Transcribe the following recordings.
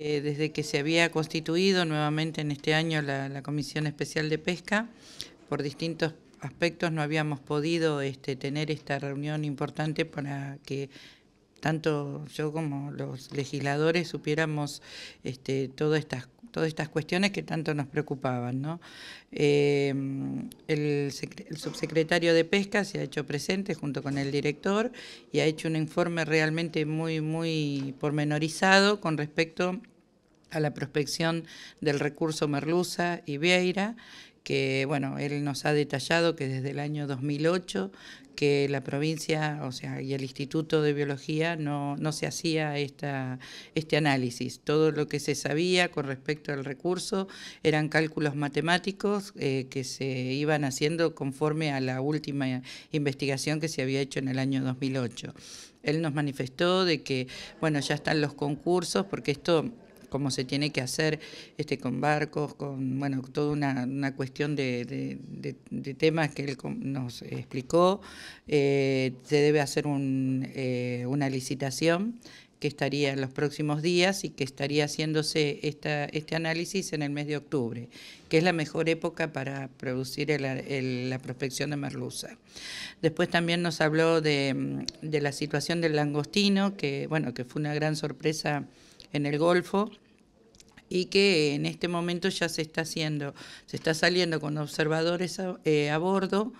Eh, desde que se había constituido nuevamente en este año la, Comisión Especial de Pesca, por distintos aspectos no habíamos podido este, tener esta reunión importante para que tanto yo como los legisladores supiéramos este, todas estas todas estas cuestiones que tanto nos preocupaban. Eh, el, subsecretario de Pesca se ha hecho presente junto con el director y ha hecho un informe realmente muy, muy pormenorizado con respecto a la prospección del recurso Merluza y Vieira, que bueno, él nos ha detallado que desde el año 2008 que la provincia, o sea, y el Instituto de Biología no, no se hacía esta, este análisis. Todo lo que se sabía con respecto al recurso eran cálculos matemáticos eh, que se iban haciendo conforme a la última investigación que se había hecho en el año 2008. Él nos manifestó de que, bueno, ya están los concursos, porque esto cómo se tiene que hacer este, con barcos, con bueno, toda una, cuestión de, temas que él nos explicó. Eh, se debe hacer eh, una licitación que estaría en los próximos días y que estaría haciéndose esta, este análisis en el mes de octubre, que es la mejor época para producir la prospección de merluza. Después también nos habló de, de la situación del langostino, que bueno, que fue una gran sorpresa en el Golfo y que en este momento ya se está haciendo, se está saliendo con observadores a, eh, bordo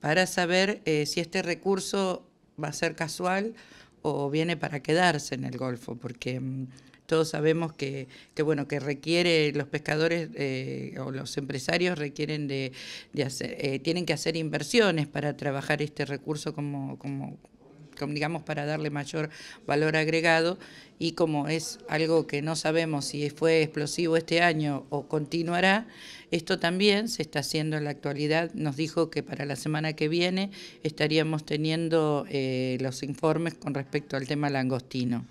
para saber eh, si este recurso va a ser casual o viene para quedarse en el Golfo, porque mm, todos sabemos que, bueno que requiere los pescadores eh, o los empresarios requieren de, hacer, tienen que hacer inversiones para trabajar este recurso como, como digamos, para darle mayor valor agregado y como es algo que no sabemos si fue explosivo este año o continuará, esto también se está haciendo en la actualidad. Nos dijo que para la semana que viene estaríamos teniendo eh, los informes con respecto al tema langostino.